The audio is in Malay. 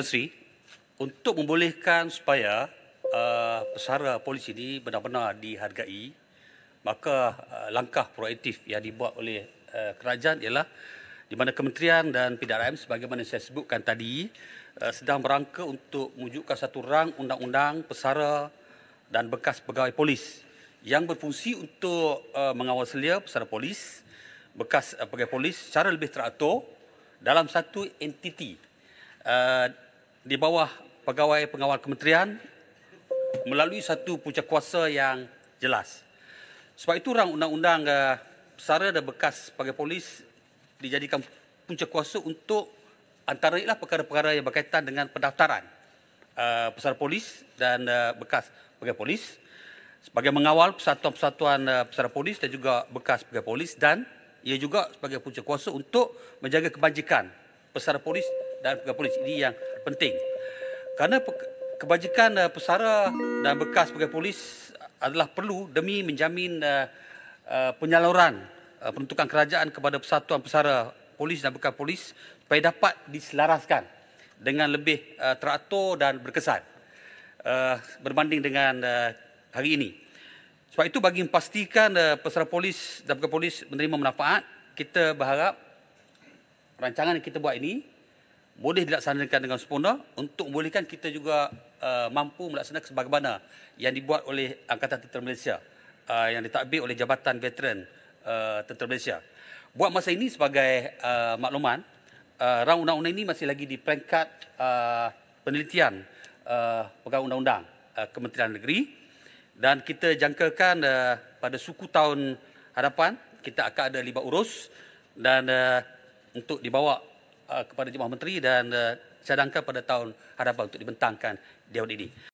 Tan untuk membolehkan supaya uh, pesara polis ini benar-benar dihargai, maka uh, langkah proaktif yang dibuat oleh uh, kerajaan ialah di mana kementerian dan PDRM sebagaimana saya sebutkan tadi uh, sedang berangka untuk mewujudkan satu rang undang-undang pesara dan bekas pegawai polis yang berfungsi untuk uh, mengawal selia pesara polis, bekas uh, pegawai polis secara lebih teratur dalam satu entiti. Uh, di bawah pegawai pengawal kementerian melalui satu puja kuasa yang jelas. Sebab itu orang undang-undang besar eh, sara dan bekas pegawai polis dijadikan punca kuasa untuk antara itulah perkara-perkara yang berkaitan dengan pendaftaran uh, polis dan eh, bekas pegawai polis sebagai mengawal persatuan-persatuan uh, polis dan juga bekas pegawai polis dan ia juga sebagai punca kuasa untuk menjaga kebajikan pesara polis dan pegawai polis ini yang penting. karena kebajikan uh, pesara dan bekas pegawai polis adalah perlu demi menjamin uh, uh, penyaluran uh, peruntukan kerajaan kepada persatuan pesara polis dan bekas polis supaya dapat diselaraskan dengan lebih uh, teratur dan berkesan uh, berbanding dengan uh, hari ini. Sebab itu bagi memastikan uh, pesara polis dan bekas polis menerima manfaat, kita berharap rancangan yang kita buat ini boleh dilaksanakan dengan sempurna untuk membolehkan kita juga uh, mampu melaksanakan sebagaimana yang dibuat oleh Angkatan Tentera Malaysia uh, yang ditakbir oleh Jabatan Veteran uh, Tentera Malaysia. Buat masa ini sebagai uh, makluman, uh, rang undang-undang ini masih lagi di peringkat uh, penelitian uh, pegawai undang-undang uh, Kementerian Negeri dan kita jangkakan uh, pada suku tahun hadapan kita akan ada libat urus dan uh, untuk dibawa Eh, kepada jemaah menteri dan eh, cadangkan pada tahun harapan untuk dibentangkan dewan ini.